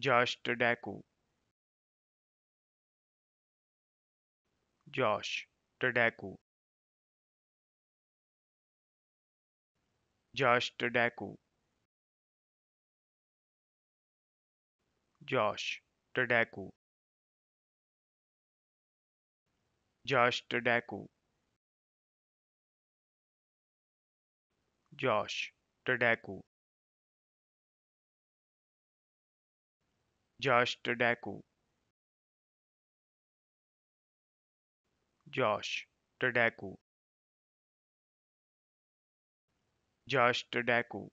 Josh Tadaku. Josh Tadaku. Josh Tadaku. Josh Tadaku. Josh Tadaku. Josh Tadaku. Josh Tadaku. Josh Tadaku. Josh Tadaku.